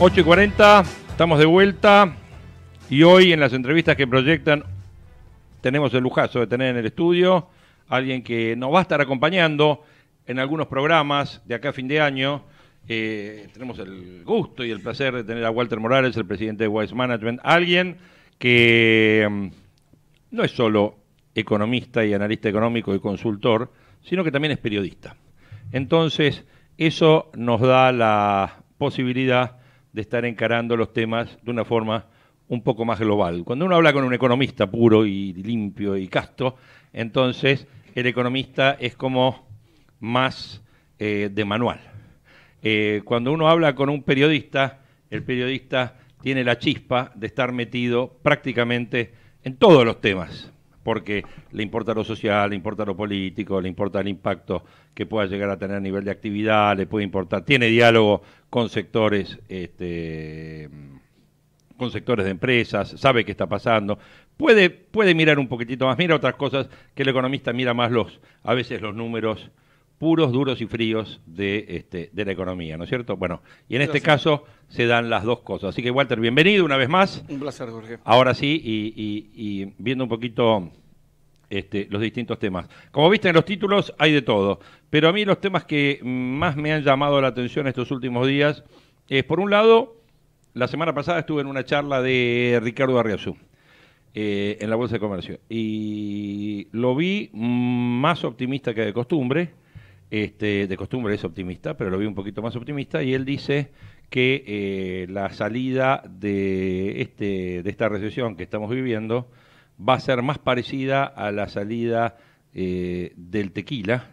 8 y 40, estamos de vuelta y hoy en las entrevistas que proyectan tenemos el lujazo de tener en el estudio a alguien que nos va a estar acompañando en algunos programas de acá a fin de año. Eh, tenemos el gusto y el placer de tener a Walter Morales, el presidente de Wise Management, alguien que mm, no es solo economista y analista económico y consultor, sino que también es periodista. Entonces, eso nos da la posibilidad de estar encarando los temas de una forma un poco más global. Cuando uno habla con un economista puro y limpio y casto, entonces el economista es como más eh, de manual. Eh, cuando uno habla con un periodista, el periodista tiene la chispa de estar metido prácticamente en todos los temas, porque le importa lo social, le importa lo político, le importa el impacto que pueda llegar a tener a nivel de actividad, le puede importar, tiene diálogo con sectores, este, con sectores de empresas, sabe qué está pasando, puede, puede mirar un poquitito más, mira otras cosas que el economista mira más los, a veces los números puros, duros y fríos de, este, de la economía, ¿no es cierto? Bueno, y en este caso se dan las dos cosas. Así que Walter, bienvenido una vez más. Un placer, Jorge. Ahora sí, y, viendo un poquito este, los distintos temas. Como viste en los títulos hay de todo, pero a mí los temas que más me han llamado la atención estos últimos días es, por un lado, la semana pasada estuve en una charla de Ricardo Arriazú. Eh, en la Bolsa de Comercio. Y lo vi más optimista que de costumbre, este, de costumbre es optimista, pero lo vi un poquito más optimista, y él dice que eh, la salida de, este, de esta recesión que estamos viviendo va a ser más parecida a la salida eh, del tequila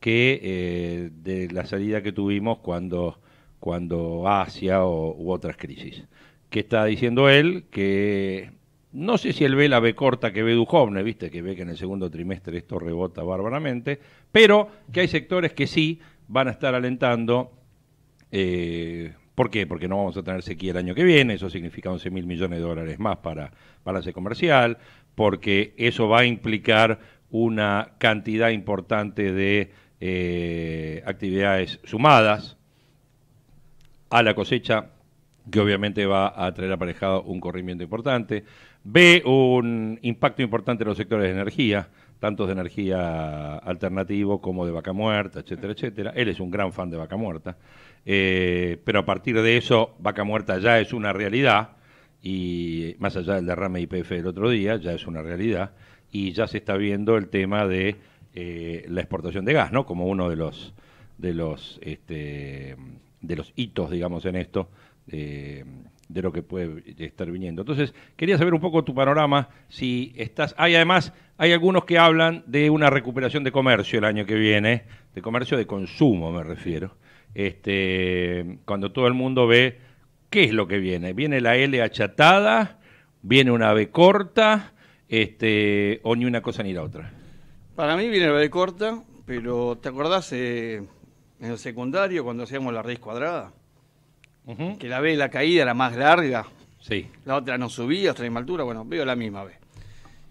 que eh, de la salida que tuvimos cuando, cuando Asia o, u otras crisis. ¿Qué está diciendo él? Que no sé si él ve la B corta que ve Dujovne, viste, que ve que en el segundo trimestre esto rebota bárbaramente, pero que hay sectores que sí van a estar alentando. Eh, ¿Por qué? Porque no vamos a tener sequía el año que viene, eso significa 11 mil millones de dólares más para balance comercial, porque eso va a implicar una cantidad importante de eh, actividades sumadas a la cosecha, que obviamente va a traer aparejado un corrimiento importante. ve un impacto importante en los sectores de energía, tanto de energía alternativo como de vaca muerta, etcétera, etcétera. Él es un gran fan de vaca muerta, eh, pero a partir de eso, vaca muerta ya es una realidad, y más allá del derrame IPF del otro día, ya es una realidad, y ya se está viendo el tema de eh, la exportación de gas, ¿no? Como uno de los, de los, este, de los hitos, digamos, en esto. Eh, de lo que puede estar viniendo. Entonces, quería saber un poco tu panorama, si estás... Hay además, hay algunos que hablan de una recuperación de comercio el año que viene, de comercio de consumo me refiero, este, cuando todo el mundo ve qué es lo que viene. Viene la L achatada, viene una B corta, este, o ni una cosa ni la otra. Para mí viene la B corta, pero ¿te acordás eh, en el secundario cuando hacíamos la raíz cuadrada? que la B la caída era más larga. La otra no subía, otra misma altura, bueno, veo la misma B.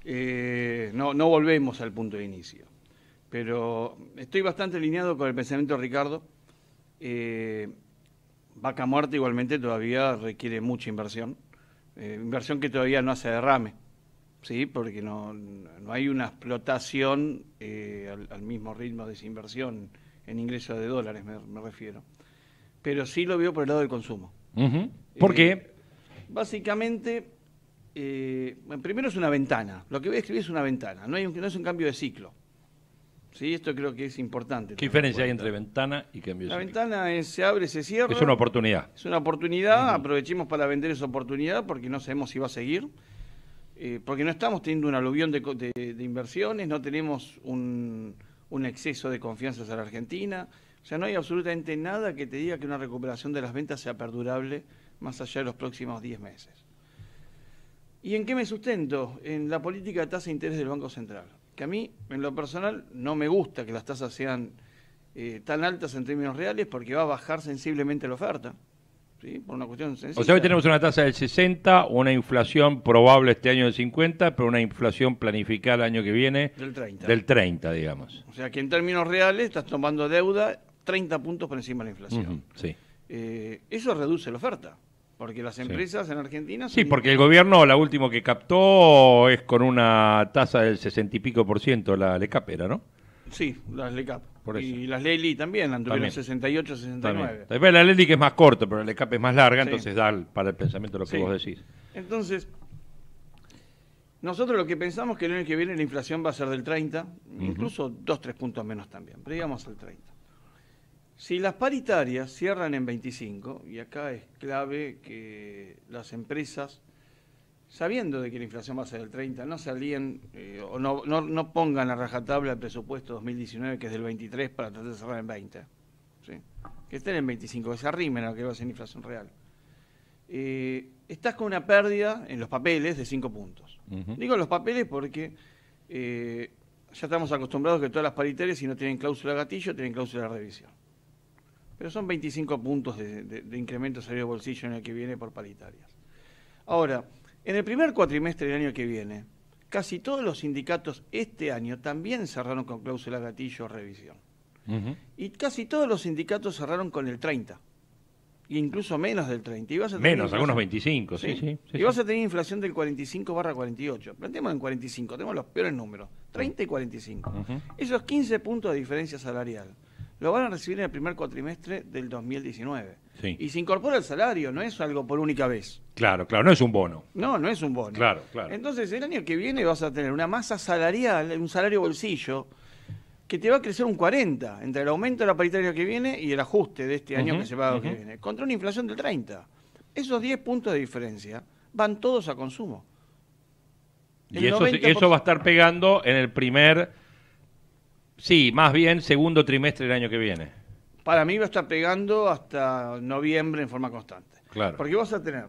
Eh, no, no volvemos al punto de inicio. Pero estoy bastante alineado con el pensamiento de Ricardo. Eh, vaca muerta igualmente todavía requiere mucha inversión. Eh, inversión que todavía no hace derrame, ¿sí? porque no, hay una explotación al, mismo ritmo de esa inversión en ingresos de dólares, me refiero pero sí lo veo por el lado del consumo. Eh, ¿Por qué? Básicamente, eh, primero es una ventana. Lo que voy a escribir es una ventana, no, hay no es un cambio de ciclo. Sí, esto creo que es importante. ¿Qué diferencia hay entre ventana y cambio de ciclo? La ventana se abre, se cierra. Es una oportunidad. Es una oportunidad, aprovechemos para vender esa oportunidad porque no sabemos si va a seguir. Eh, porque no estamos teniendo un aluvión de, inversiones, no tenemos un, un exceso de confianza hacia la Argentina. O sea, no hay absolutamente nada que te diga que una recuperación de las ventas sea perdurable más allá de los próximos 10 meses. ¿Y en qué me sustento? En la política de tasa de interés del Banco Central, que a mí, en lo personal, no me gusta que las tasas sean eh, tan altas en términos reales porque va a bajar sensiblemente la oferta. ¿sí? Por una cuestión sencilla. O sea, hoy tenemos una tasa del 60, una inflación probable este año del 50, pero una inflación planificada el año que viene del 30. Del 30, digamos. O sea, que en términos reales estás tomando deuda 30 puntos por encima de la inflación. Eh, eso reduce la oferta. Porque las empresas en Argentina... Sí, porque el gobierno, la último que captó es con una tasa del 60 y pico por ciento, la LECAP era, ¿no? Sí, la LECAP. Y las leli también, anduvieron 68, 69. También. La leli que es más corta, pero la LECAP es más larga, entonces da para el pensamiento lo que vos decís. Entonces, nosotros lo que pensamos que el año que viene la inflación va a ser del 30, incluso 2, 3 puntos menos también, pero digamos al 30. Si las paritarias cierran en 25, y acá es clave que las empresas, sabiendo de que la inflación va a ser del 30, no salían, eh, o no, no, pongan a rajatabla el presupuesto 2019, que es del 23, para tratar de cerrar en 20. Que estén en 25, que se arrimen a lo que va a ser inflación real. Eh, estás con una pérdida en los papeles de 5 puntos. Digo los papeles porque eh, ya estamos acostumbrados que todas las paritarias, si no tienen cláusula gatillo, tienen cláusula de revisión. Pero son 25 puntos de, incremento salario de bolsillo en el que viene por paritarias. Ahora, en el primer cuatrimestre del año que viene, casi todos los sindicatos este año también cerraron con cláusula gatillo o revisión. Y casi todos los sindicatos cerraron con el 30. incluso menos del 30. menos, algunos 25, sí, sí. y vas a tener inflación del 45 barra 48. Plantemos en 45, tenemos los peores números, 30 y 45. Esos 15 puntos de diferencia salarial lo van a recibir en el primer cuatrimestre del 2019. Y se incorpora el salario, no es algo por única vez. Claro, claro, no es un bono. No, no es un bono. Claro, claro. Entonces, el año que viene vas a tener una masa salarial, un salario bolsillo, que te va a crecer un 40 entre el aumento de la paritaria que viene y el ajuste de este año que se va a que viene, contra una inflación del 30. Esos 10 puntos de diferencia van todos a consumo. y eso, eso va a estar pegando en el primer Sí, más bien segundo trimestre del año que viene. Para mí va a estar pegando hasta noviembre en forma constante. Claro. Porque vas a tener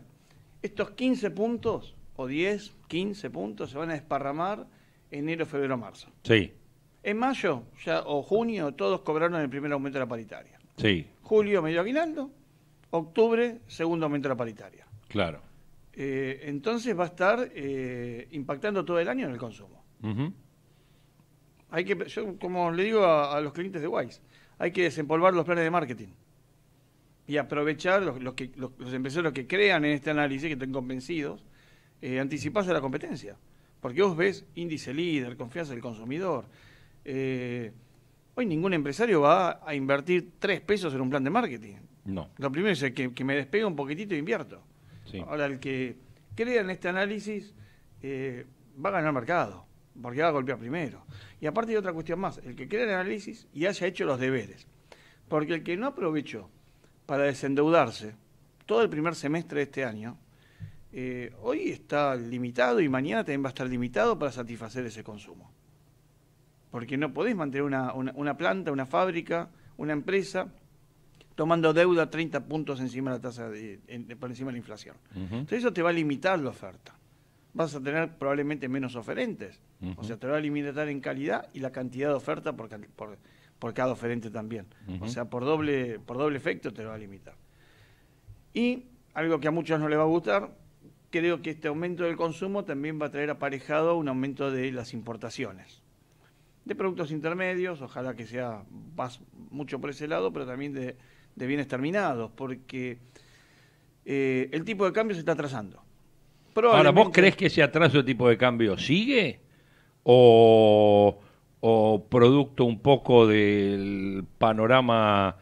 estos 15 puntos, o 10, 15 puntos, se van a desparramar enero, febrero, marzo. Sí. En mayo ya, o junio todos cobraron el primer aumento de la paritaria. Sí. Julio, medio aguinaldo. Octubre, segundo aumento de la paritaria. Claro. Eh, entonces va a estar eh, impactando todo el año en el consumo. Ajá. Hay que, yo como le digo a, los clientes de Wise, hay que desempolvar los planes de marketing y aprovechar los, que, los, empresarios que crean en este análisis, que estén convencidos, eh, anticiparse a la competencia. Porque vos ves índice líder, confianza del consumidor. Eh, hoy ningún empresario va a invertir tres pesos en un plan de marketing. No. Lo primero es que, que me despegue un poquitito e invierto. Ahora, el que crea en este análisis eh, va a ganar mercado porque va a golpear primero. Y aparte hay otra cuestión más, el que crea el análisis y haya hecho los deberes. Porque el que no aprovechó para desendeudarse todo el primer semestre de este año, eh, hoy está limitado y mañana también va a estar limitado para satisfacer ese consumo. Porque no podés mantener una, planta, una fábrica, una empresa tomando deuda 30 puntos encima la tasa por encima de la inflación. Entonces eso te va a limitar la oferta vas a tener probablemente menos oferentes. O sea, te va a limitar en calidad y la cantidad de oferta por, cada oferente también. O sea, por doble, por doble efecto te va a limitar. Y algo que a muchos no les va a gustar, creo que este aumento del consumo también va a traer aparejado un aumento de las importaciones. De productos intermedios, ojalá que sea más, mucho por ese lado, pero también de, bienes terminados, porque eh, el tipo de cambio se está atrasando. Ahora, ¿vos crees que ese atraso de tipo de cambio sigue? ¿O, producto un poco del panorama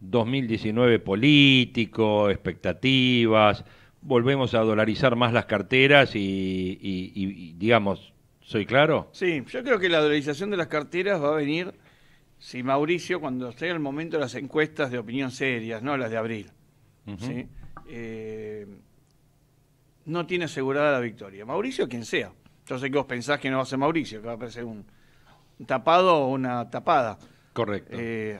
2019 político, expectativas? Volvemos a dolarizar más las carteras y, digamos, ¿soy claro? Sí, yo creo que la dolarización de las carteras va a venir si Mauricio, cuando sea el momento de las encuestas de opinión serias, no las de abril, ¿sí? Eh, no tiene asegurada la victoria. Mauricio, quien sea. Entonces sé que vos pensás que no va a ser Mauricio, que va a aparecer un, tapado o una tapada. Correcto. Eh,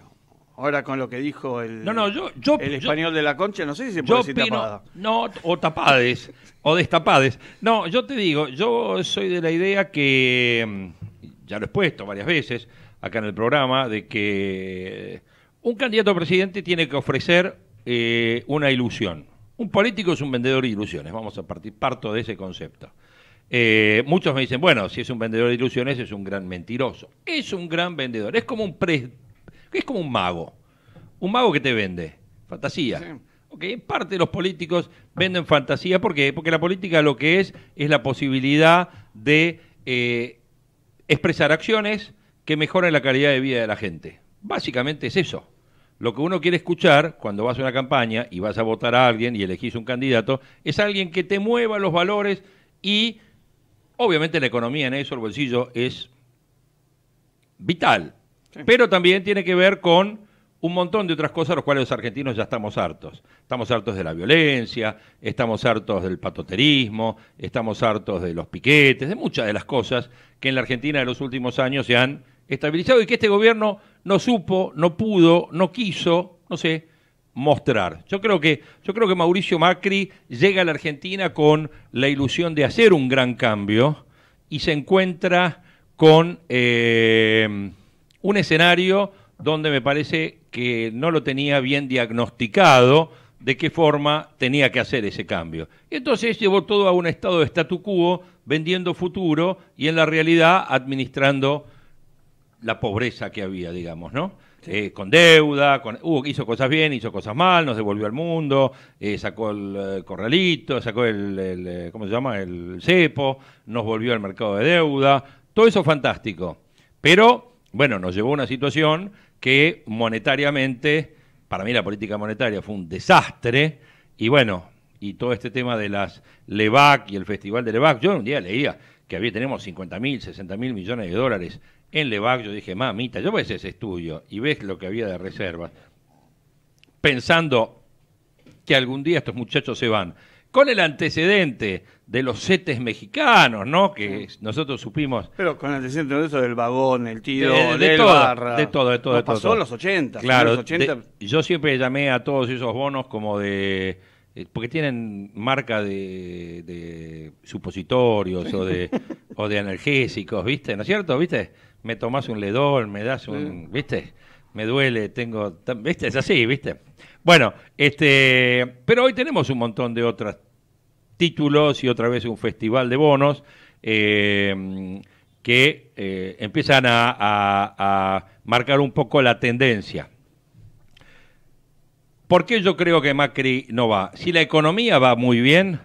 ahora con lo que dijo el, el español de la concha, no sé si se puede decir tapada. No, o tapades, o destapades. No, yo te digo, yo soy de la idea que, mm, ya lo he expuesto varias veces acá en el programa, de que un candidato a presidente tiene que ofrecer eh, una ilusión un político es un vendedor de ilusiones, vamos a partir, parto de ese concepto. Eh, muchos me dicen, bueno, si es un vendedor de ilusiones es un gran mentiroso. Es un gran vendedor, es como un, es como un mago. Un mago que te vende, fantasía. parte de los políticos venden fantasía, ¿por qué? Porque la política lo que es es la posibilidad de eh, expresar acciones que mejoren la calidad de vida de la gente. Básicamente es eso. Lo que uno quiere escuchar cuando vas a una campaña y vas a votar a alguien y elegís un candidato es alguien que te mueva los valores y obviamente la economía en eso, el bolsillo, es vital. Pero también tiene que ver con un montón de otras cosas a las cuales los argentinos ya estamos hartos. Estamos hartos de la violencia, estamos hartos del patoterismo, estamos hartos de los piquetes, de muchas de las cosas que en la Argentina de los últimos años se han estabilizado y que este gobierno no supo, no pudo, no quiso, no sé, mostrar. Yo creo que, yo creo que Mauricio Macri llega a la Argentina con la ilusión de hacer un gran cambio y se encuentra con eh, un escenario donde me parece que no lo tenía bien diagnosticado de qué forma tenía que hacer ese cambio. Y entonces llevó todo a un estado de statu quo, vendiendo futuro y en la realidad administrando la pobreza que había, digamos, ¿no? Eh, con deuda, con, hizo cosas bien, hizo cosas mal, nos devolvió al mundo, eh, sacó el eh, corralito, sacó el, ¿cómo se llama? El cepo, nos volvió al mercado de deuda, todo eso fantástico. Pero, bueno, nos llevó a una situación que monetariamente, para mí la política monetaria fue un desastre, y bueno, y todo este tema de las LEVAC y el festival de LEVAC, yo un día leía que había, tenemos 50.000, mil, mil millones de dólares en Levac, yo dije, mamita, yo ves ese estudio y ves lo que había de reservas, pensando que algún día estos muchachos se van. Con el antecedente de los setes mexicanos, ¿no? Que nosotros supimos. Pero con el antecedente de eso del vagón, el tiro, de, de, todo, De todo, de todo. pasó en los 80. Claro. Los yo siempre llamé a todos esos bonos como de eh, porque tienen marca de, supositorios o de o de analgésicos, ¿viste? ¿No es cierto? ¿Viste? me tomas un ledol, me das un, ¿viste? Me duele, tengo, ¿viste? Es así, ¿viste? Bueno, este, pero hoy tenemos un montón de otros títulos y otra vez un festival de bonos eh, que eh, empiezan a, a marcar un poco la tendencia. ¿Por qué yo creo que Macri no va? Si la economía va muy bien,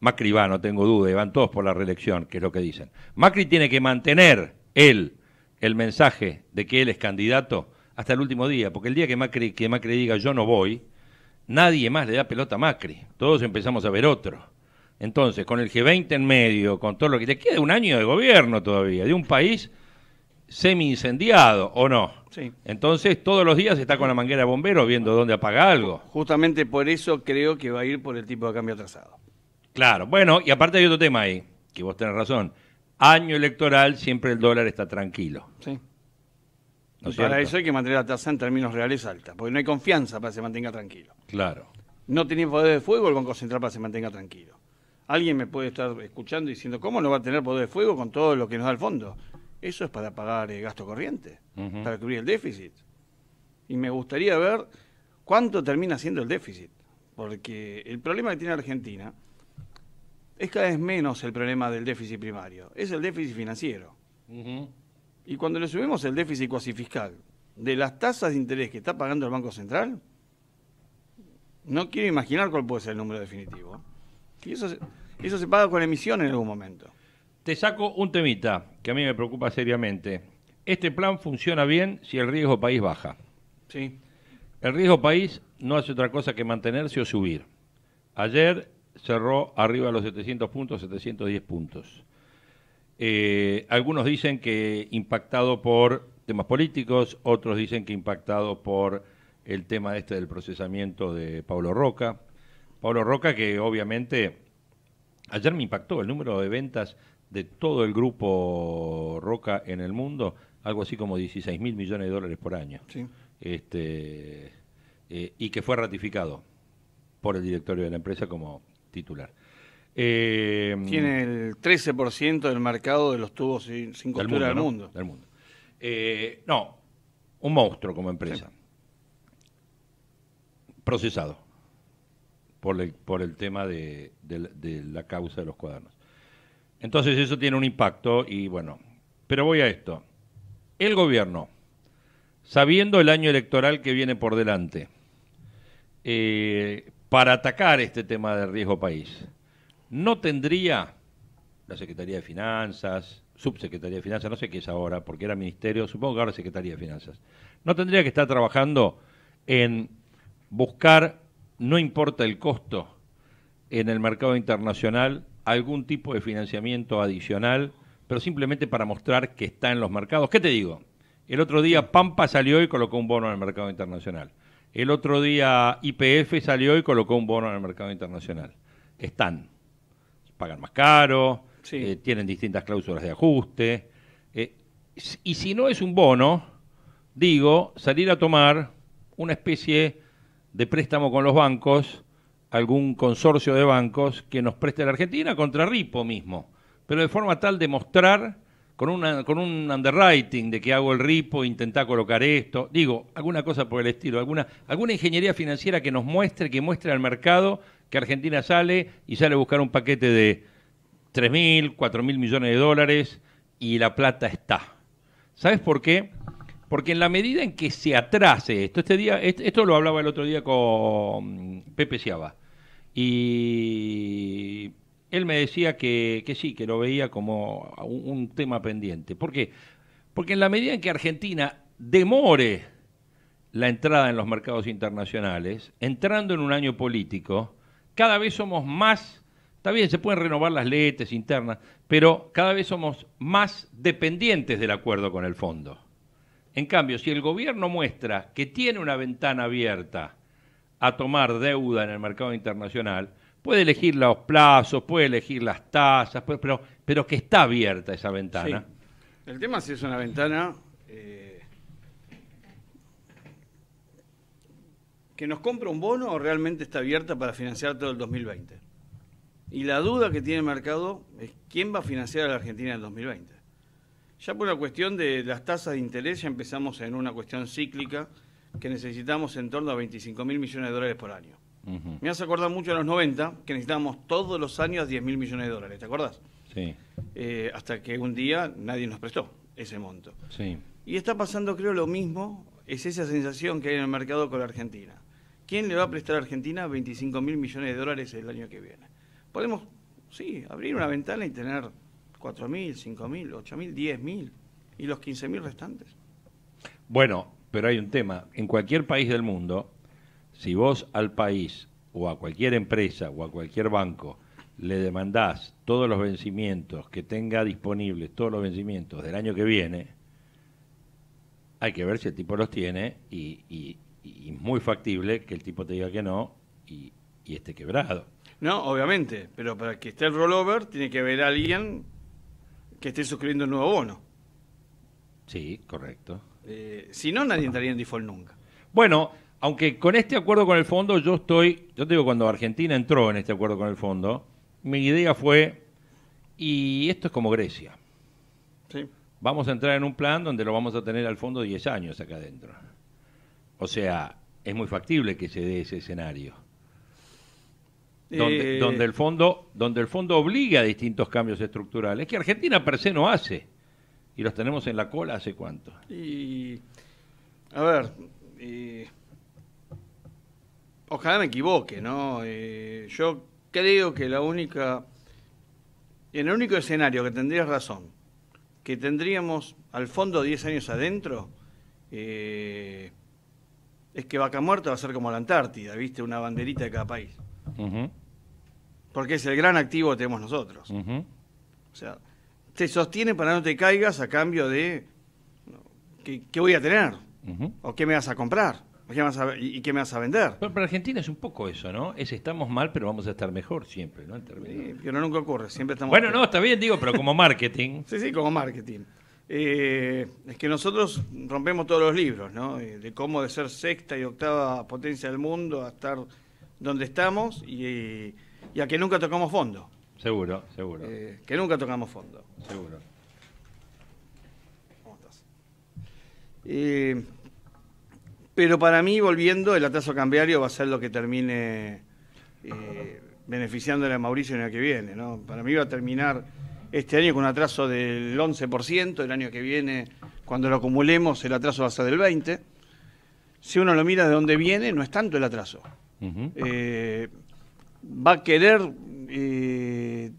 Macri va, no tengo duda, van todos por la reelección, que es lo que dicen. Macri tiene que mantener él el mensaje de que él es candidato hasta el último día, porque el día que Macri, que Macri diga yo no voy, nadie más le da pelota a Macri, todos empezamos a ver otro. Entonces, con el G20 en medio, con todo lo que te queda un año de gobierno todavía, de un país semi incendiado o no. Sí. Entonces, todos los días está con la manguera de bomberos viendo dónde apaga algo. Justamente por eso creo que va a ir por el tipo de cambio atrasado. Claro, bueno, y aparte hay otro tema ahí, que vos tenés razón año electoral siempre el dólar está tranquilo. Sí. para eso hay que mantener la tasa en términos reales alta, porque no hay confianza para que se mantenga tranquilo. Claro. No tiene poder de fuego el Banco Central para que se mantenga tranquilo. Alguien me puede estar escuchando diciendo, ¿cómo no va a tener poder de fuego con todo lo que nos da el fondo? Eso es para pagar eh, gasto corriente, para cubrir el déficit. Y me gustaría ver cuánto termina siendo el déficit, porque el problema que tiene Argentina es cada vez menos el problema del déficit primario, es el déficit financiero. Y cuando le subimos el déficit cuasi fiscal de las tasas de interés que está pagando el Banco Central, no quiero imaginar cuál puede ser el número definitivo. Y eso se, eso se paga con emisión en algún momento. Te saco un temita que a mí me preocupa seriamente. Este plan funciona bien si el riesgo país baja. Sí. El riesgo país no hace otra cosa que mantenerse o subir. Ayer cerró arriba de los 700 puntos, 710 puntos. Eh, algunos dicen que impactado por temas políticos, otros dicen que impactado por el tema este del procesamiento de Pablo Roca. Pablo Roca que obviamente ayer me impactó el número de ventas de todo el grupo Roca en el mundo, algo así como 16 mil millones de dólares por año. Este, eh, y que fue ratificado por el directorio de la empresa como titular. Eh, tiene el 13% del mercado de los tubos sin, costura del mundo. Del mundo. Eh, ¿no? un monstruo como empresa. Procesado por el, por el tema de, la causa de los cuadernos. Entonces eso tiene un impacto y bueno, pero voy a esto. El gobierno, sabiendo el año electoral que viene por delante, eh, para atacar este tema de riesgo país, no tendría la Secretaría de Finanzas, Subsecretaría de Finanzas, no sé qué es ahora, porque era Ministerio, supongo que ahora Secretaría de Finanzas, no tendría que estar trabajando en buscar, no importa el costo, en el mercado internacional algún tipo de financiamiento adicional, pero simplemente para mostrar que está en los mercados. ¿Qué te digo? El otro día Pampa salió y colocó un bono en el mercado internacional. El otro día IPF salió y colocó un bono en el mercado internacional. Están. Pagan más caro, eh, tienen distintas cláusulas de ajuste. Eh, y si no es un bono, digo, salir a tomar una especie de préstamo con los bancos, algún consorcio de bancos que nos preste la Argentina contra Ripo mismo, pero de forma tal de mostrar con, un underwriting de que hago el ripo, intentar colocar esto, digo, alguna cosa por el estilo, alguna, ingeniería financiera que nos muestre, que muestre al mercado que Argentina sale y sale a buscar un paquete de 3.000, 4.000 millones de dólares y la plata está. ¿Sabes por qué? Porque en la medida en que se atrase esto, este día, esto lo hablaba el otro día con Pepe Ciaba, y él me decía que, sí, que lo veía como un, tema pendiente. ¿Por qué? Porque en la medida en que Argentina demore la entrada en los mercados internacionales, entrando en un año político, cada vez somos más, está bien, se pueden renovar las leyes internas, pero cada vez somos más dependientes del acuerdo con el fondo. En cambio, si el gobierno muestra que tiene una ventana abierta a tomar deuda en el mercado internacional, puede elegir los plazos, puede elegir las tasas, pero, pero que está abierta esa ventana. El tema si es una ventana eh, que nos compra un bono o realmente está abierta para financiar todo el 2020. Y la duda que tiene el mercado es quién va a financiar a la Argentina en el 2020. Ya por la cuestión de las tasas de interés ya empezamos en una cuestión cíclica que necesitamos en torno a 25 mil millones de dólares por año. Me hace acordar mucho a los 90, que necesitábamos todos los años 10 mil millones de dólares, ¿te acordás? Sí. Eh, hasta que un día nadie nos prestó ese monto. Sí. Y está pasando, creo, lo mismo, es esa sensación que hay en el mercado con la Argentina. ¿Quién le va a prestar a Argentina 25 mil millones de dólares el año que viene? Podemos, sí, abrir una ventana y tener 4 mil, 5 mil, 8 mil, 10 mil y los 15 mil restantes. Bueno, pero hay un tema. En cualquier país del mundo, si vos al país o a cualquier empresa o a cualquier banco le demandás todos los vencimientos que tenga disponibles, todos los vencimientos del año que viene, hay que ver si el tipo los tiene y, es muy factible que el tipo te diga que no y, esté quebrado. No, obviamente, pero para que esté el rollover tiene que haber alguien que esté suscribiendo un nuevo bono. Sí, correcto. Eh, si no, nadie estaría en default nunca. Bueno, aunque con este acuerdo con el fondo yo estoy, yo te digo, cuando Argentina entró en este acuerdo con el fondo, mi idea fue, y esto es como Grecia. Sí. Vamos a entrar en un plan donde lo vamos a tener al fondo 10 años acá adentro. O sea, es muy factible que se dé ese escenario. Eh, donde, el fondo, donde el fondo obliga a distintos cambios estructurales, que Argentina per se no hace. Y los tenemos en la cola hace cuánto. Y. A ver ojalá me equivoque, ¿no? Eh, yo creo que la única, en el único escenario que tendrías razón, que tendríamos al fondo 10 años adentro, eh, es que Vaca Muerta va a ser como la Antártida, ¿viste? Una banderita de cada país. Porque es el gran activo que tenemos nosotros. O sea, te sostiene para no te caigas a cambio de qué, voy a tener o qué me vas a comprar. ¿Y qué me vas a vender? para Argentina es un poco eso, ¿no? Es estamos mal, pero vamos a estar mejor siempre, ¿no? Sí, pero nunca ocurre, siempre estamos... Bueno, no, está bien, digo, pero como marketing. sí, sí, como marketing. Eh, es que nosotros rompemos todos los libros, ¿no? Eh, de cómo de ser sexta y octava potencia del mundo a estar donde estamos y, a que nunca tocamos fondo. Seguro, seguro. Eh, que nunca tocamos fondo. Seguro. ¿Cómo estás? Pero para mí, volviendo, el atraso cambiario va a ser lo que termine eh, beneficiando beneficiándole a Mauricio en el año que viene. Para mí va a terminar este año con un atraso del 11%, el año que viene, cuando lo acumulemos, el atraso va a ser del 20%. Si uno lo mira de dónde viene, no es tanto el atraso. Eh, va a querer eh,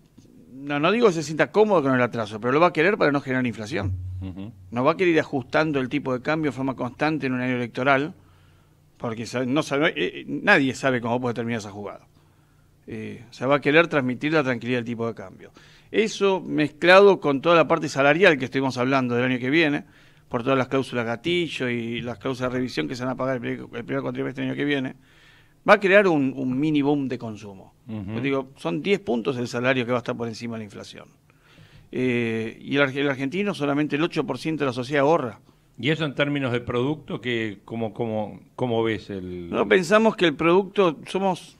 no, no digo que se sienta cómodo con el atraso, pero lo va a querer para no generar inflación. No va a querer ir ajustando el tipo de cambio de forma constante en un año electoral, porque no sabe, eh, eh, nadie sabe cómo puede terminar esa jugada. Eh, o sea, va a querer transmitir la tranquilidad del tipo de cambio. Eso mezclado con toda la parte salarial que estuvimos hablando del año que viene, por todas las cláusulas gatillo y las cláusulas de revisión que se van a pagar el primer, el del año que viene va a crear un, mini boom de consumo. Pues digo, son 10 puntos el salario que va a estar por encima de la inflación. Eh, y el, argentino solamente el 8% de la sociedad ahorra. ¿Y eso en términos de producto? Que, ¿cómo, cómo, cómo ves el...? No, pensamos que el producto, somos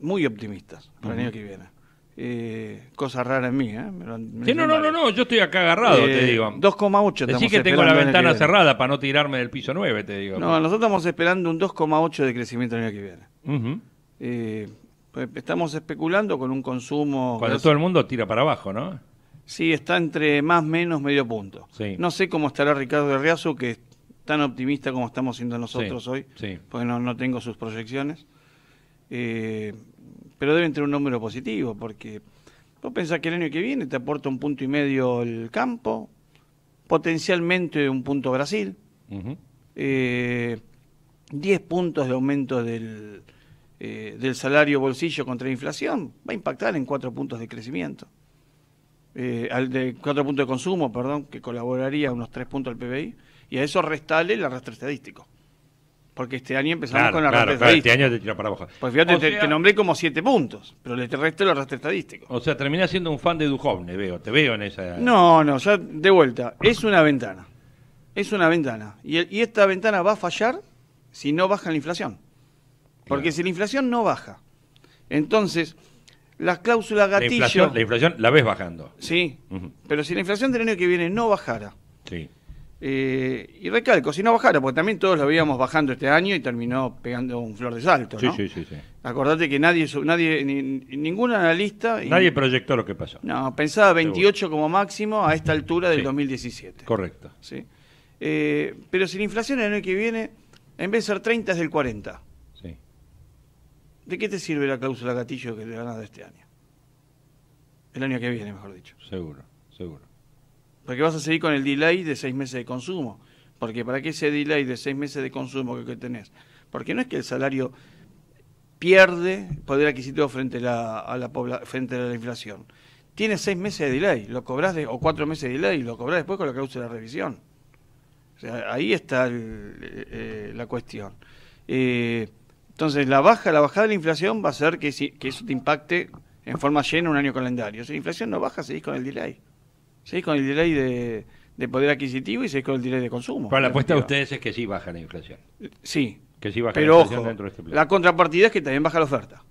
muy optimistas para el año que viene. Eh, cosa rara en mí, ¿eh? sí, no, no, no, no, yo estoy acá agarrado, eh, te digo. 2,8. sí que tengo la ventana cerrada para no tirarme del piso 9, te digo. No, nosotros estamos esperando un 2,8 de crecimiento el año que viene. Eh, pues, estamos especulando con un consumo... Cuando todo el mundo tira para abajo, ¿no? Sí, está entre más menos medio punto. No sé cómo estará Ricardo de Riazo, que es tan optimista como estamos siendo nosotros hoy, porque no, no tengo sus proyecciones. Eh, pero deben tener un número positivo, porque vos pensás que el año que viene te aporta un punto y medio el campo, potencialmente un punto Brasil, 10 eh, puntos de aumento eh, del, salario bolsillo contra la inflación, va a impactar en 4 puntos de crecimiento. Eh, al de 4 puntos de consumo, perdón, que colaboraría unos 3 puntos al PBI, y a eso restale el arrastre estadístico. Porque este año empezamos con la claro, claro, Este año te tira para abajo. Pues fíjate, te, nombré como siete puntos, pero le resto el rastre estadístico. O sea, terminás siendo un fan de Duhovne, veo, te veo en esa. No, no, ya de vuelta. Es una ventana. Es una ventana. Y, esta ventana va a fallar si no baja la inflación. Porque si la inflación no baja, entonces las cláusulas gatillo. La inflación, la ves bajando. Sí, pero si la inflación del año que viene no bajara. Sí eh, y recalco, si no bajara, porque también todos lo veíamos bajando este año y terminó pegando un flor de salto. Sí, sí, sí, Acordate que nadie, nadie ni, ningún analista. Nadie proyectó lo que pasó. No, pensaba 28 como máximo a esta altura del 2017. Correcto. ¿sí? Eh, pero si la inflación el año que viene, en vez de ser 30, es del 40. Sí. ¿De qué te sirve la cláusula gatillo que le de este año? El año que viene, mejor dicho. Seguro, seguro. Porque vas a seguir con el delay de seis meses de consumo. Porque para qué ese delay de seis meses de consumo que, tenés. Porque no es que el salario pierde poder adquisitivo frente a la, frente a la inflación. Tienes seis meses de delay, lo cobras de, o cuatro meses de delay, y lo cobras después con la causa de la revisión. sea, ahí está eh, eh, la cuestión. Eh, entonces, la baja, la bajada de la inflación va a hacer que, que eso te impacte en forma llena un año calendario. Si la inflación no baja, seguís con el delay sí con el delay de, poder adquisitivo y 6 con el delay de consumo. Pero la apuesta de ustedes es que sí baja la inflación. Sí. Que sí baja la inflación dentro de este plan. La contrapartida es que también baja la oferta.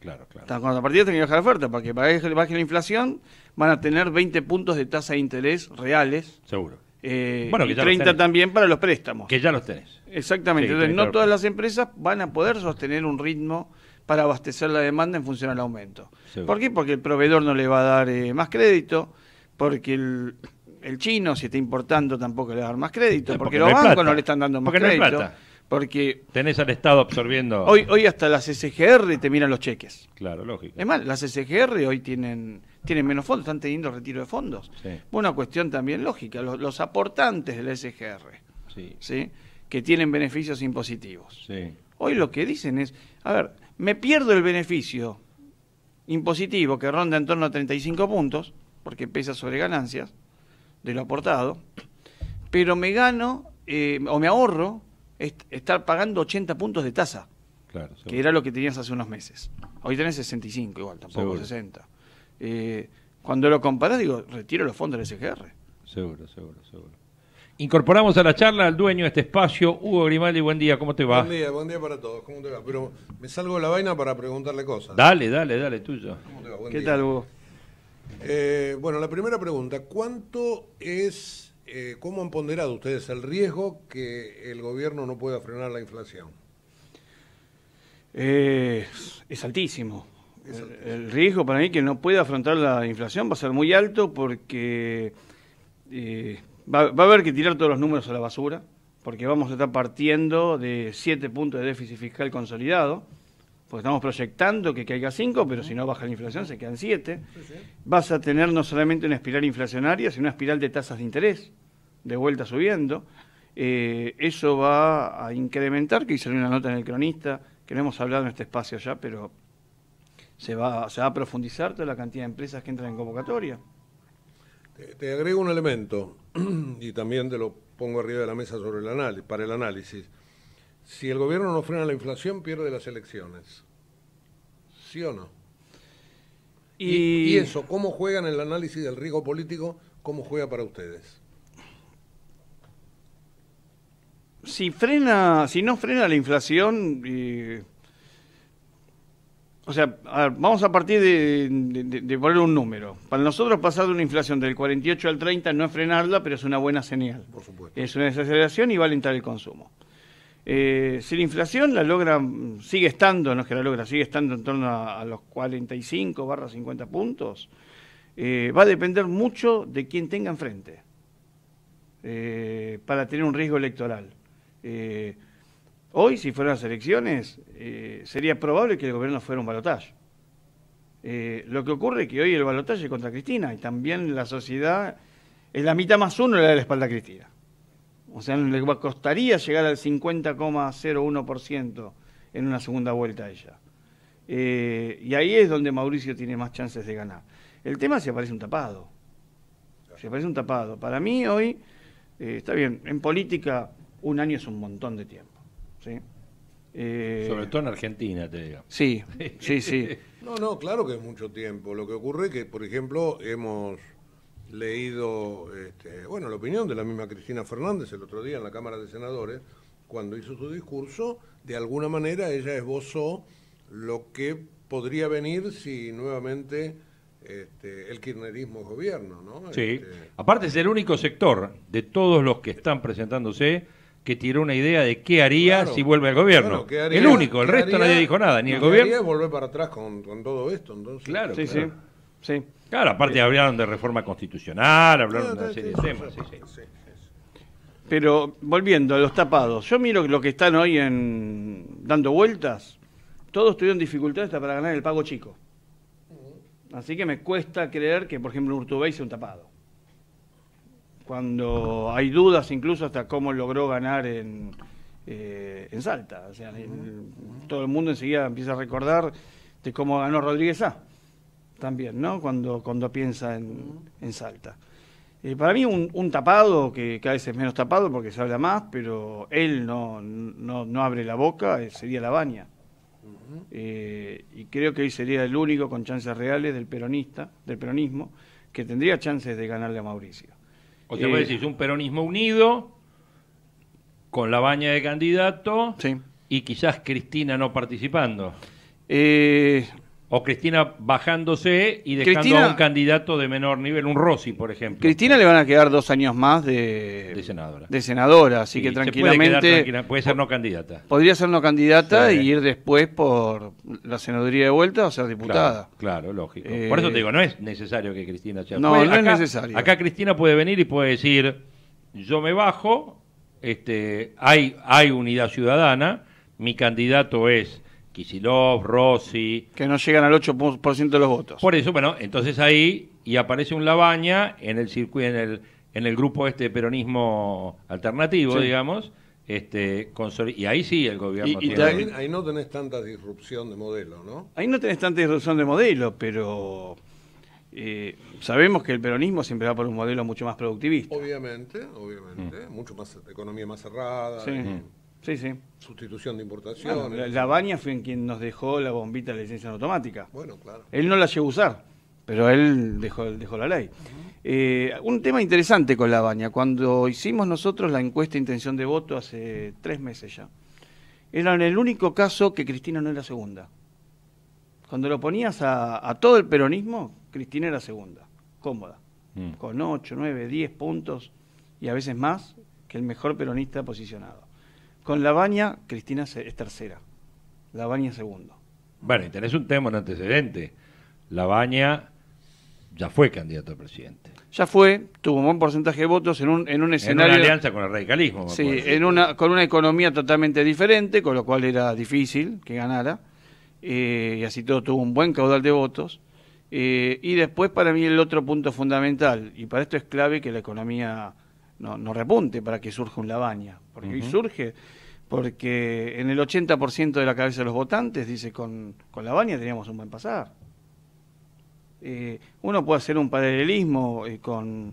Claro, claro. La contrapartida tiene que bajar la oferta, porque para que baje, la inflación van a tener 20 puntos de tasa de interés reales. Seguro. Eh, bueno, que ya y 30 también para los préstamos. Que ya los tenés. Exactamente. Entonces, no todas las empresas van a poder sostener un ritmo para abastecer la demanda en función al aumento. ¿Por qué? Porque el proveedor no le va a dar eh, más crédito, porque el, chino, si está importando, tampoco le va a dar más crédito, porque, los bancos no le están dando más crédito. Porque tenés al Estado absorbiendo. Hoy, hoy hasta las SGR te miran los cheques. Claro, lógico. Es más, las SGR hoy tienen, tienen menos fondos, están teniendo retiro de fondos. Una cuestión también lógica, los, aportantes de la SGR, sí. sí. que tienen beneficios impositivos. Hoy lo que dicen es, a ver, me pierdo el beneficio impositivo que ronda en torno a 35 puntos, porque pesa sobre ganancias de lo aportado, pero me gano eh, o me ahorro estar pagando 80 puntos de tasa, claro, que era lo que tenías hace unos meses. Hoy tenés 65 igual, tampoco 60. Eh, cuando lo comparás, digo, retiro los fondos del SGR. Seguro, seguro, seguro. Incorporamos a la charla al dueño de este espacio, Hugo Grimaldi. Buen día, ¿cómo te va? Buen día, buen día para todos. ¿Cómo te va? Pero me salgo de la vaina para preguntarle cosas. Dale, dale, dale, tuyo. ¿Qué tal, Hugo? Eh, bueno, la primera pregunta, ¿cuánto es, eh, cómo han ponderado ustedes el riesgo que el gobierno no pueda frenar la inflación? Eh, es altísimo. El, riesgo para mí que no pueda afrontar la inflación va a ser muy alto porque va, va a haber que tirar todos los números a la basura, porque vamos a estar partiendo de 7 puntos de déficit fiscal consolidado porque estamos proyectando que caiga 5, pero si no baja la inflación se quedan 7. Vas a tener no solamente una espiral inflacionaria, sino una espiral de tasas de interés, de vuelta subiendo. Eh, eso va a incrementar, que hice una nota en el cronista, que no hemos hablado en este espacio ya, pero se va, a profundizar toda la cantidad de empresas que entran en convocatoria. Te, te agrego un elemento, y también te lo pongo arriba de la mesa sobre el análisis, para el análisis. Si el gobierno no frena la inflación, pierde las elecciones. ¿Sí o no? Y, eso, ¿cómo juegan el análisis del riesgo político? ¿Cómo juega para ustedes? Si frena, si no frena la inflación, o sea, vamos a partir de, poner un número. Para nosotros pasar de una inflación del 48 al 30 no es frenarla, pero es una buena señal. Por supuesto. Es una desaceleración y va a alentar el consumo. Eh, si la inflación la logra, sigue estando, no es que la logra, sigue estando en torno a, los 45 barra 50 puntos, eh, va a depender mucho de quién tenga enfrente eh, para tener un riesgo electoral. hoy, si fueran las elecciones, sería probable que el gobierno fuera un balotaje. lo que ocurre es que hoy el balotaje es contra Cristina y también la sociedad es la mitad más uno le da la espalda a Cristina. O sea, le costaría llegar al 50,01% en una segunda vuelta a ella. Eh, y ahí es donde Mauricio tiene más chances de ganar. El tema se aparece un tapado. Se aparece un tapado. Para mí hoy, eh, está bien, en política un año es un montón de tiempo. Eh, Sobre todo en Argentina, te digo. Sí, sí, sí. No, no, claro que es mucho tiempo. Lo que ocurre es que, por ejemplo, hemos leído, este, bueno, la opinión de la misma Cristina Fernández el otro día en la Cámara de Senadores, cuando hizo su discurso, de alguna manera ella esbozó lo que podría venir si nuevamente este, el kirchnerismo gobierno, ¿no? Sí, este, aparte es el único sector de todos los que están presentándose que tiene una idea de qué haría si vuelve al gobierno. el único, el resto nadie dijo nada, ni el gobierno. Haría volver para atrás con, todo esto, entonces. Claro, sí, claro. sí, sí. Claro, aparte eh, hablaron de reforma constitucional, hablaron de una serie de temas. Pero volviendo a los tapados, yo miro lo que están hoy en dando vueltas, todos tuvieron dificultades hasta para ganar el pago chico. Así que me cuesta creer que, por ejemplo, Urtubey sea un tapado. Cuando hay dudas incluso hasta cómo logró ganar en, eh, Salta. O sea, todo el mundo enseguida empieza a recordar de cómo ganó Rodríguez A también, ¿no? Cuando, cuando piensa en, Salta. Eh, para mí un, tapado, que cada vez es menos tapado porque se habla más, pero él no, no, abre la boca, eh, sería la baña. Eh, y creo que hoy sería el único con chances reales del peronista, del peronismo, que tendría chances de ganarle a Mauricio. O sea, vos decís, un peronismo unido, con la baña de candidato, y quizás Cristina no participando. Eh, o Cristina bajándose y dejando a un candidato de menor nivel, un Rossi, por ejemplo. Cristina le van a quedar dos años más de, senadora. De senadora, así que tranquilamente. Puede, ser no candidata. Podría ser no candidata y ir después por la senaduría de vuelta o ser diputada. Claro, lógico. Eh, por eso te digo, no es necesario que Cristina sea. No, no es necesario. Acá Cristina puede venir y puede decir: Yo me bajo, este, hay, hay unidad ciudadana, mi candidato es Kisilov, Rossi. Que no llegan al 8% de los votos. Por eso, bueno, entonces ahí y aparece un Labaña en el circuito, en el, en el grupo este de peronismo alternativo, digamos. Este, y ahí sí el gobierno. Y, tiene... ahí, no tenés tanta disrupción de modelo, ¿no? Ahí no tenés tanta disrupción de modelo, pero eh, sabemos que el peronismo siempre va por un modelo mucho más productivista. Obviamente, obviamente. Mm. Mucho más economía más cerrada. Mm. Sí, sí. Sustitución de importaciones. la, Baña fue en quien nos dejó la bombita de licencia automática. Bueno, claro. Él no la llegó a usar, pero él dejó, la ley. Eh, un tema interesante con la Baña. Cuando hicimos nosotros la encuesta de intención de voto hace tres meses ya, era el único caso que Cristina no era segunda. Cuando lo ponías a, todo el peronismo, Cristina era segunda, cómoda, mm. con 8, 9, 10 puntos y a veces más que el mejor peronista posicionado. Con baña, Cristina es tercera. Labaña es segundo. Bueno, y tenés un tema en antecedente. Labaña ya fue candidato a presidente. Ya fue, tuvo un buen porcentaje de votos en un, en un escenario... En una alianza con el radicalismo. Sí, en una, con una economía totalmente diferente, con lo cual era difícil que ganara. Eh, y así todo tuvo un buen caudal de votos. Eh, y después para mí el otro punto fundamental, y para esto es clave que la economía no, repunte para que surja un Labaña, porque hoy surge, porque en el 80% de la cabeza de los votantes dice con, con la baña teníamos un buen pasar. Eh, uno puede hacer un paralelismo eh, con,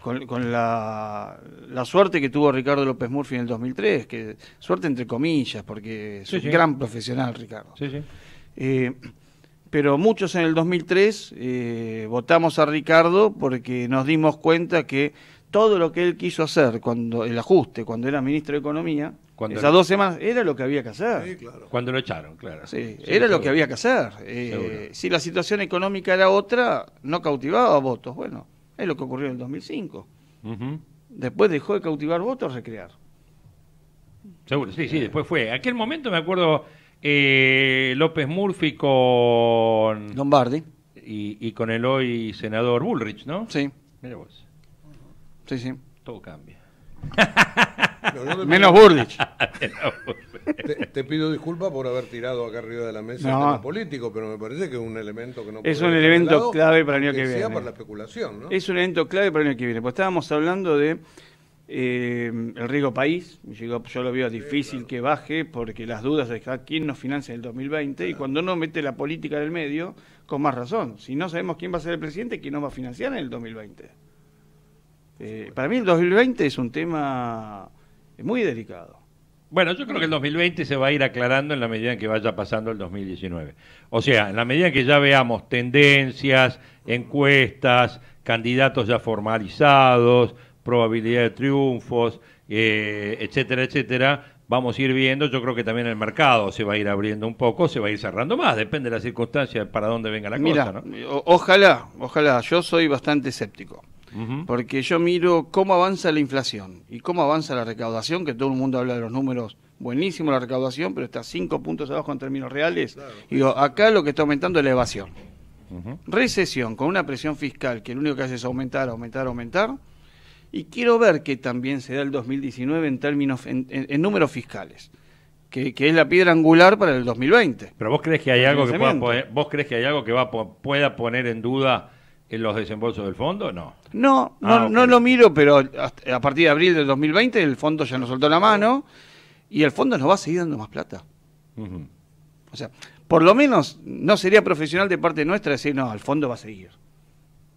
con, la, suerte que tuvo Ricardo López Murphy en el 2003, que suerte entre comillas, porque es un gran profesional Ricardo. Eh, pero muchos en el 2003 votamos a Ricardo porque nos dimos cuenta que todo lo que él quiso hacer cuando el ajuste, cuando era ministro de Economía, esas dos semanas era lo que había que hacer. Cuando lo echaron, claro. Sí, era lo que había que hacer. Eh, si la situación económica era otra, no cautivaba votos. Bueno, es lo que ocurrió en el 2005. Después dejó de cautivar votos, recrear. Seguro, sí, sí, eh. después fue. Aquel momento me acuerdo eh, López Murphy con... Lombardi. Y, y con el hoy senador Bullrich, ¿no? Sí. Mira vos. Sí, sí. Todo cambia. Menos Burdich. te, pido disculpas por haber tirado acá arriba de la mesa el tema político, pero me parece que es un elemento que no Es un elemento clave para el año que, viene. la especulación, ¿no? Es un elemento clave para el año que viene. Pues estábamos hablando de eh, el riesgo país. Yo, yo lo veo difícil que baje porque las dudas de quién nos financia en el 2020 y cuando uno mete la política del medio, con más razón. Si no sabemos quién va a ser el presidente, quién nos va a financiar en el 2020. Eh, para mí el 2020 es un tema muy delicado. Bueno, yo creo que el 2020 se va a ir aclarando en la medida en que vaya pasando el 2019. O sea, en la medida en que ya veamos tendencias, encuestas, candidatos ya formalizados, probabilidad de triunfos, eh, etcétera, etcétera, vamos a ir viendo, yo creo que también el mercado se va a ir abriendo un poco, se va a ir cerrando más, depende de las circunstancias para dónde venga la cosa, Ojalá, ojalá, yo soy bastante escéptico porque yo miro cómo avanza la inflación y cómo avanza la recaudación, que todo el mundo habla de los números buenísimo la recaudación, pero está cinco puntos abajo en términos reales. y digo, acá lo que está aumentando es la evasión. Recesión con una presión fiscal que lo único que hace es aumentar, aumentar, aumentar. Y quiero ver que también se da el 2019 en términos en, números fiscales, que, que, es la piedra angular para el 2020. Pero vos crees que hay algo que pueda, vos crees que hay algo que va, pueda poner en duda en los desembolsos del fondo? No. No, no, ah, no lo miro, pero a partir de abril del 2020 el fondo ya nos soltó la mano y el fondo nos va a seguir dando más plata. O sea, por lo menos no sería profesional de parte nuestra decir, no, el fondo va a seguir.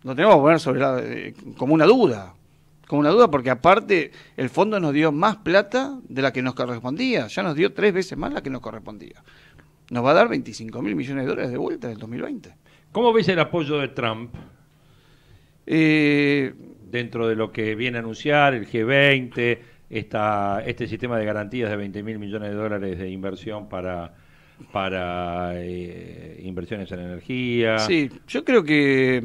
Lo tenemos que poner sobre la, eh, como una duda, como una duda porque aparte el fondo nos dio más plata de la que nos correspondía, ya nos dio tres veces más la que nos correspondía. Nos va a dar 25 mil millones de dólares de vuelta en el 2020. ¿Cómo ves el apoyo de Trump eh, Dentro de lo que viene a anunciar el G20, esta, este sistema de garantías de 20 mil millones de dólares de inversión para, para eh, inversiones en energía. Sí, yo creo que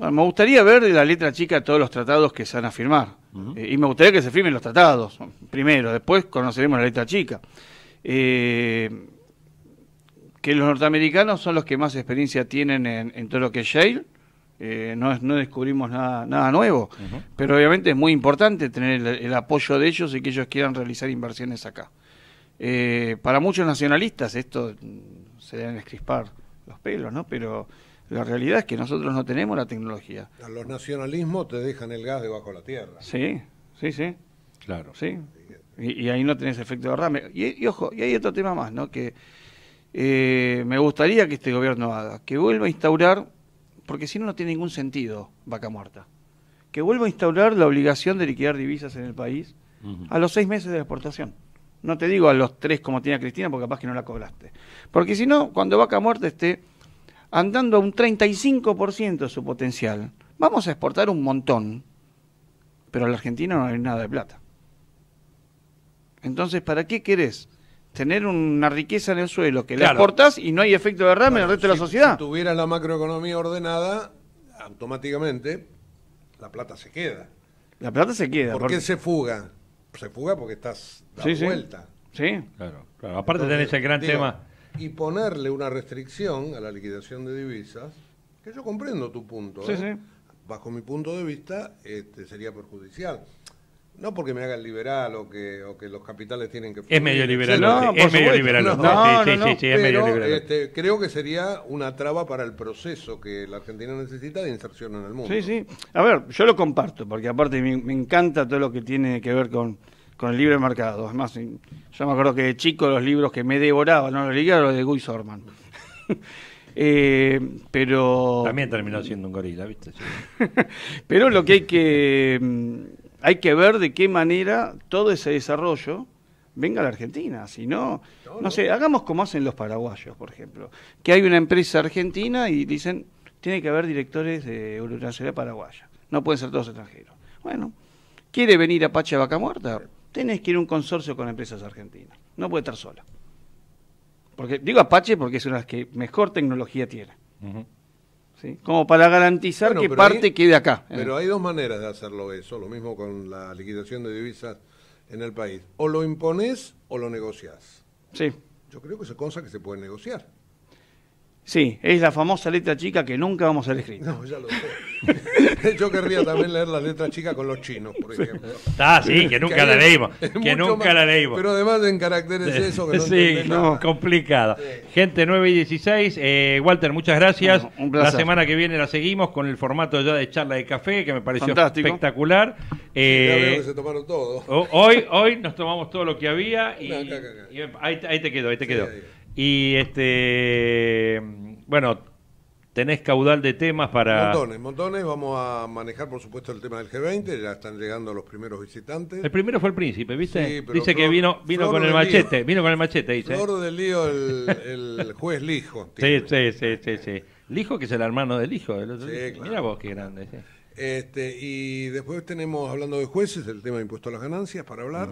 ah, me gustaría ver de la letra chica todos los tratados que se van a firmar. Eh, y me gustaría que se firmen los tratados primero, después conoceremos la letra chica. Eh, que los norteamericanos son los que más experiencia tienen en, en todo lo que es Shale eh, no, descubrimos nada, nuevo, pero obviamente es muy importante tener el, apoyo de ellos y que ellos quieran realizar inversiones acá. Eh, para muchos nacionalistas esto mm, se deben escrispar los pelos, ¿no? Pero la realidad es que nosotros no tenemos la tecnología. los nacionalismos te dejan el gas debajo de la tierra. Sí, sí, sí. Claro. Sí. Y, ahí no tenés efecto de Y, ojo, y hay otro tema más, ¿no? Que eh, me gustaría que este gobierno haga, que vuelva a instaurar porque si no, no tiene ningún sentido vaca muerta. Que vuelva a instaurar la obligación de liquidar divisas en el país a los seis meses de la exportación. No te digo a los tres como tenía Cristina, porque capaz que no la cobraste. Porque si no, cuando vaca muerta esté andando a un 35% de su potencial, vamos a exportar un montón, pero a la Argentina no hay nada de plata. Entonces, ¿para qué querés tener una riqueza en el suelo que la exportas y no hay efecto derrame bueno, en el resto de la sociedad. Si tuviera la macroeconomía ordenada, automáticamente la plata se queda. La plata se queda. ¿Por, qué se fuga? Se fuga porque estás dando sí, vuelta. Sí, claro. Aparte de tenés el gran tema. Y ponerle una restricción a la liquidación de divisas, que yo comprendo tu punto. ¿eh? Bajo mi punto de vista, este, sería perjudicial. No porque me hagan liberal o que, los capitales tienen que... es medio liberal. No, es medio liberal. No, no, sí, este, creo que sería una traba para el proceso que la Argentina necesita de inserción en el mundo. Sí, sí. A ver, yo lo comparto, porque aparte me, encanta todo lo que tiene que ver con, el libre mercado. Además, yo me acuerdo que de chico los libros que me devoraba, no los leía, los de Guy Sorman. Eh, pero... También terminó siendo un gorila, ¿viste? pero lo que hay que hay que ver de qué manera todo ese desarrollo venga a la Argentina. Si no, no, sé, hagamos como hacen los paraguayos, por ejemplo, que hay una empresa argentina y dicen, tiene que haber directores de nacionalidad paraguaya, no pueden ser todos extranjeros. Bueno, ¿quiere venir Apache a Vaca Muerta? Tenés que ir a un consorcio con empresas argentinas, no puede estar sola. Porque, digo Apache porque es una de las que mejor tecnología tiene como para garantizar que parte quede acá. Eh. Pero hay dos maneras de hacerlo eso, lo mismo con la liquidación de divisas en el país. O lo impones o lo negociás. Sí. Yo creo que esa cosa que se puede negociar. Sí, es la famosa letra chica que nunca vamos a leer No, ya lo sé. Yo querría también leer la letra chica con los chinos, por ejemplo. Ah, sí, que nunca la leímos. Que nunca la leímos. Pero además en caracteres eso que no Sí, complicado. Gente 9 y 16. Eh, Walter, muchas gracias. La semana que viene la seguimos con el formato ya de charla de café, que me pareció espectacular. Eh, que se tomaron todo. Hoy, hoy nos tomamos todo lo que había y, eh, ahí, te quedo ahí te quedo y este, bueno, tenés caudal de temas para... Montones, montones. Vamos a manejar, por supuesto, el tema del G20. Ya están llegando los primeros visitantes. El primero fue el príncipe, ¿viste? dice que vino, vino con el machete, vino con el machete, dice. del lío el, juez Lijo. sí, sí, sí, sí, sí. Lijo que es el hermano del hijo. Del otro Mira vos qué grande. Este, y después tenemos, hablando de jueces, el tema de impuesto a las ganancias para hablar.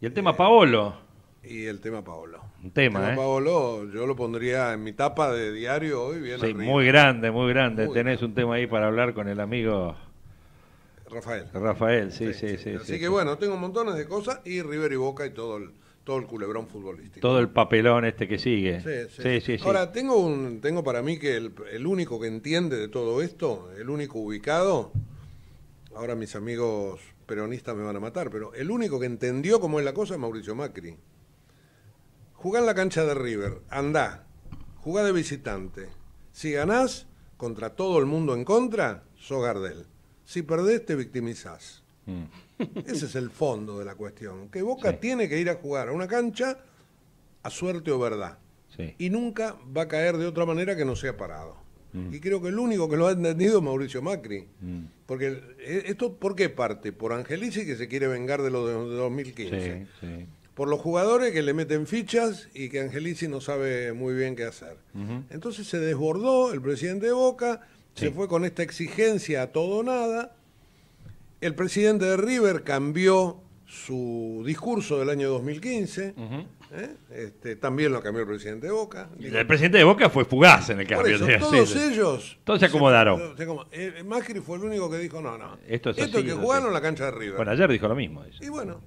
Y el eh, tema Paolo. Y el tema Paolo. Un tema, ¿eh? Paolo, yo lo pondría en mi tapa de diario hoy. Bien sí, muy grande, muy grande. Tenés un tema ahí para hablar con el amigo. Rafael. Rafael, sí, sí, sí. Así que bueno, tengo montones de cosas y River y Boca y todo el, todo el culebrón futbolístico. Todo el papelón este que sigue. Sí, sí, sí. Ahora, tengo, un, tengo para mí que el, el único que entiende de todo esto, el único ubicado, ahora mis amigos peronistas me van a matar, pero el único que entendió cómo es la cosa es Mauricio Macri. Jugá en la cancha de River, andá, jugá de visitante. Si ganás, contra todo el mundo en contra, sos Gardel. Si perdés, te victimizás. Mm. Ese es el fondo de la cuestión. Que Boca tiene que ir a jugar a una cancha a suerte o verdad. Y nunca va a caer de otra manera que no sea parado. Mm. Y creo que el único que lo ha entendido es Mauricio Macri. Mm. Porque e, esto, ¿por qué parte? Por Angelici que se quiere vengar de los de 2015 por los jugadores que le meten fichas y que Angelici no sabe muy bien qué hacer. Entonces se desbordó el presidente de Boca, se fue con esta exigencia a todo nada. El presidente de River cambió su discurso del año 2015. ¿Eh? Este, también lo cambió el presidente de Boca. el presidente de Boca fue fugaz en el cambio. Eso, todos ellos. Todos se acomodaron. Se, eh, eh, Macri fue el único que dijo, no, no. Esto es Esto que jugaron la cancha de arriba. Bueno, ayer dijo lo mismo. Eso. Y bueno.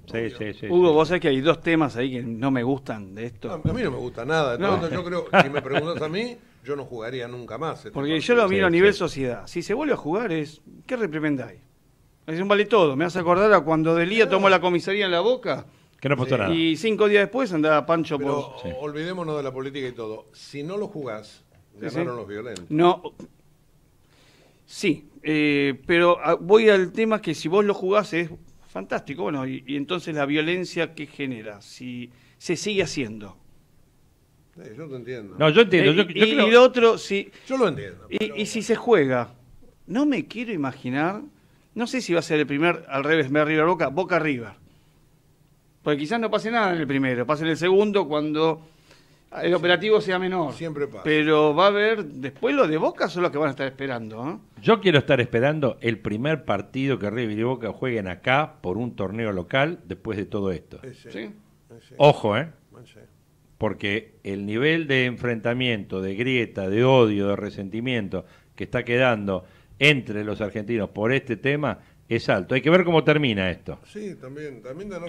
Hugo, vos sabés que hay dos temas ahí que no me gustan de esto. a mí no me gusta nada. yo creo, si me preguntas a mí, yo no jugaría nunca más. Este Porque yo lo miro a nivel sociedad. Si se vuelve a jugar es, ¿qué reprimenda hay? Es un vale todo. Me hace acordar a cuando Delía tomó la comisaría en la boca y cinco días después andaba Pancho por... Olvidémonos de la política y todo. Si no lo jugás, ganaron los violentos. No. Sí, eh, pero ah, voy al tema que si vos lo jugás es fantástico, bueno, y, entonces la violencia que genera, si se sigue haciendo. yo te entiendo. No, yo entiendo. Eh, y, lo otro, si... Yo lo entiendo. Y, si se juega, no me quiero imaginar, no sé si va a ser el primer al revés, me arriba Boca, Boca arriba porque quizás no pase nada en el primero, pase en el segundo cuando el operativo sea menor. Siempre pasa. Pero va a haber, después los de Boca son los que van a estar esperando. ¿eh? Yo quiero estar esperando el primer partido que River y Boca jueguen acá por un torneo local después de todo esto. Ojo, ¿eh? Porque el nivel de enfrentamiento, de grieta, de odio, de resentimiento que está quedando entre los argentinos por este tema es alto. Hay que ver cómo termina esto.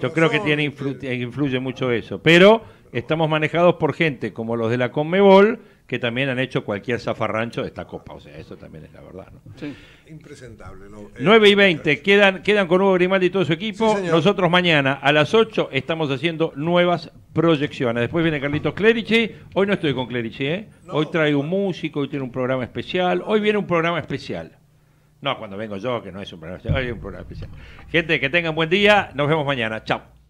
Yo creo que tiene eh, eh, influye mucho eso. Pero estamos manejados por gente como los de la Conmebol, que también han hecho cualquier zafarrancho de esta copa. O sea, eso también es la verdad. ¿no? Impresentable. 9 eh, y 20. Quedan, quedan con Hugo Grimaldi y todo su equipo. Nosotros mañana a las 8 estamos haciendo nuevas proyecciones. Después viene Carlitos Clerici. Hoy no estoy con Clerici, ¿eh? hoy trae un músico, hoy tiene un programa especial. Hoy viene un programa especial. No, cuando vengo yo, que no es un programa, especial. Gente, que tengan buen día, nos vemos mañana. Chao.